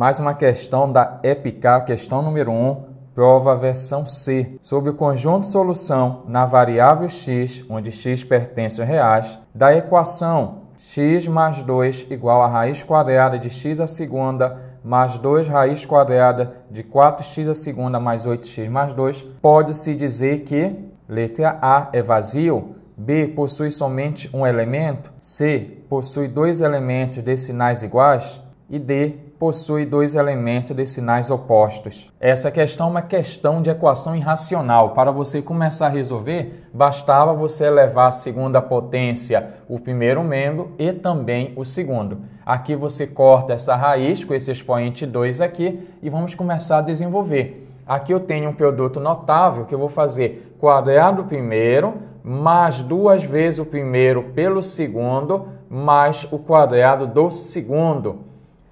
mais uma questão da EPK, questão número 1, prova versão C. Sobre o conjunto de solução na variável x, onde x pertence a reais, da equação x mais 2 igual a raiz quadrada de x a segunda mais 2 raiz quadrada de 4x a segunda mais 8x mais 2, pode-se dizer que letra A é vazio, B possui somente um elemento, C possui dois elementos de sinais iguais, e D possui dois elementos de sinais opostos. Essa questão é uma questão de equação irracional. Para você começar a resolver, bastava você elevar a segunda potência o primeiro membro e também o segundo. Aqui você corta essa raiz com esse expoente 2 aqui e vamos começar a desenvolver. Aqui eu tenho um produto notável que eu vou fazer quadrado primeiro mais duas vezes o primeiro pelo segundo mais o quadrado do segundo.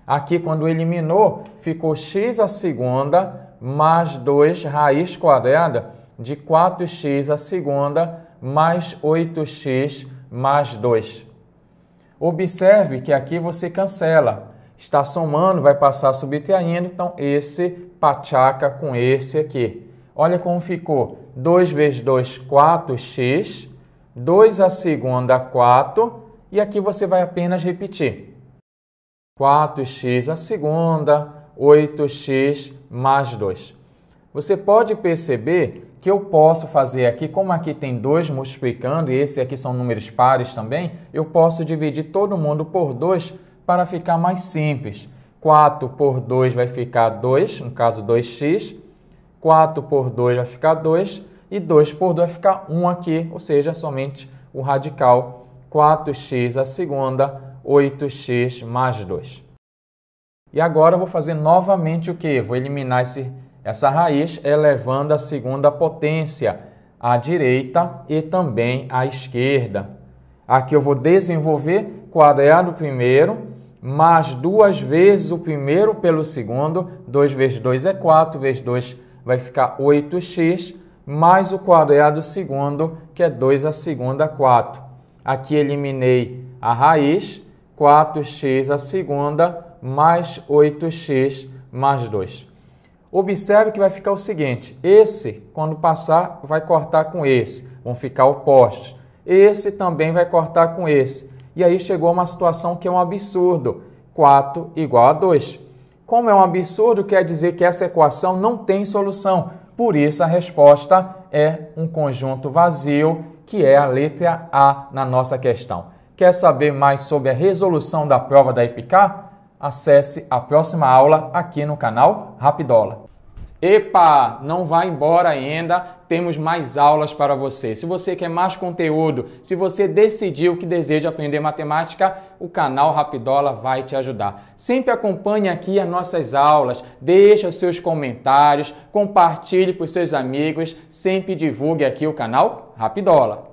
Aqui, quando eliminou, ficou x a segunda mais 2 raiz quadrada de 4x a segunda mais 8x mais 2. Observe que aqui você cancela. Está somando, vai passar subtraindo, então esse pachaca com esse aqui. Olha como ficou. 2 vezes 2, 4x. 2 a segunda, 4. E aqui você vai apenas repetir. 4x a segunda, 8x mais 2. Você pode perceber que eu posso fazer aqui, como aqui tem 2 multiplicando e esse aqui são números pares também, eu posso dividir todo mundo por 2 para ficar mais simples. 4 por 2 vai ficar 2, no caso 2x. 4 por 2 vai ficar 2 e 2 por 2 vai ficar 1 aqui, ou seja, somente o radical 4x a segunda 8x mais 2. E agora eu vou fazer novamente o quê? Vou eliminar esse, essa raiz elevando a segunda potência à direita e também à esquerda. Aqui eu vou desenvolver quadrado primeiro, mais duas vezes o primeiro pelo segundo. 2 vezes 2 é 4, vezes 2 vai ficar 8x, mais o quadrado segundo, que é 2 a segunda, 4. Aqui eliminei a raiz, 4x a segunda mais 8x mais 2. Observe que vai ficar o seguinte, esse, quando passar, vai cortar com esse, vão ficar opostos. Esse também vai cortar com esse. E aí chegou uma situação que é um absurdo, 4 igual a 2. Como é um absurdo, quer dizer que essa equação não tem solução. Por isso, a resposta é um conjunto vazio, que é a letra A na nossa questão. Quer saber mais sobre a resolução da prova da EPICAR? Acesse a próxima aula aqui no canal Rapidola. Epa, não vá embora ainda, temos mais aulas para você. Se você quer mais conteúdo, se você decidiu que deseja aprender matemática, o canal Rapidola vai te ajudar. Sempre acompanhe aqui as nossas aulas, deixe seus comentários, compartilhe com seus amigos, sempre divulgue aqui o canal Rapidola.